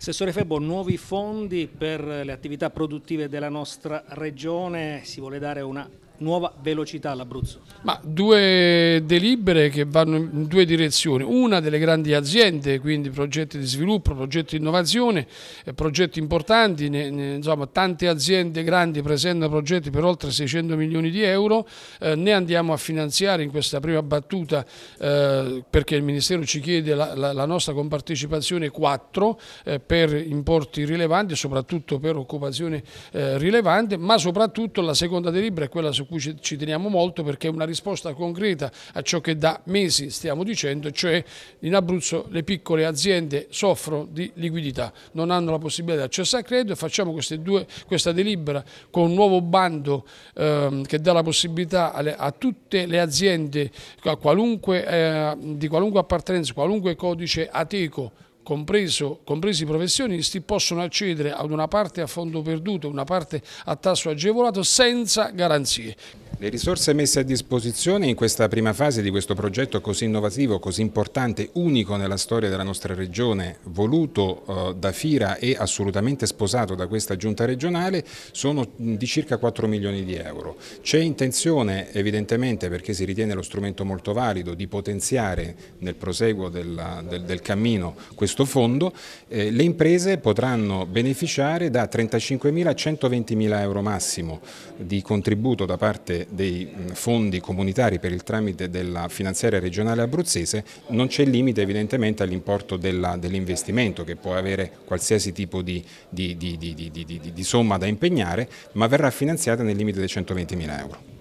Assessore Febo, nuovi fondi per le attività produttive della nostra regione, si vuole dare una nuova velocità all'Abruzzo? Ma due delibere che vanno in due direzioni, una delle grandi aziende, quindi progetti di sviluppo, progetti di innovazione, eh, progetti importanti, insomma tante aziende grandi presentano progetti per oltre 600 milioni di euro, eh, ne andiamo a finanziare in questa prima battuta eh, perché il Ministero ci chiede la, nostra compartecipazione 4 per importi rilevanti, soprattutto per occupazione rilevante, ma soprattutto la seconda delibera è quella su cui ci teniamo molto perché è una risposta concreta a ciò che da mesi stiamo dicendo, cioè in Abruzzo le piccole aziende soffrono di liquidità, non hanno la possibilità di accesso al credito e facciamo due, questa delibera con un nuovo bando ehm, che dà la possibilità alle, a tutte le aziende qualunque, eh, di qualunque appartenenza, qualunque codice ateco compreso, compresi i professionisti, possono accedere ad una parte a fondo perduto, una parte a tasso agevolato senza garanzie. Le risorse messe a disposizione in questa prima fase di questo progetto così innovativo, così importante, unico nella storia della nostra regione, voluto eh, da FIRA e assolutamente sposato da questa giunta regionale, sono di circa 4 milioni di euro. C'è intenzione, evidentemente, perché si ritiene lo strumento molto valido, di potenziare nel proseguo della, del, del cammino questo questo fondo, eh, le imprese potranno beneficiare da 35.000 a 120.000 euro massimo di contributo da parte dei mm, fondi comunitari per il tramite della finanziaria regionale abruzzese, non c'è limite evidentemente all'importo dell'investimento dell che può avere qualsiasi tipo di, di, di, di somma da impegnare, ma verrà finanziata nel limite dei 120.000 euro.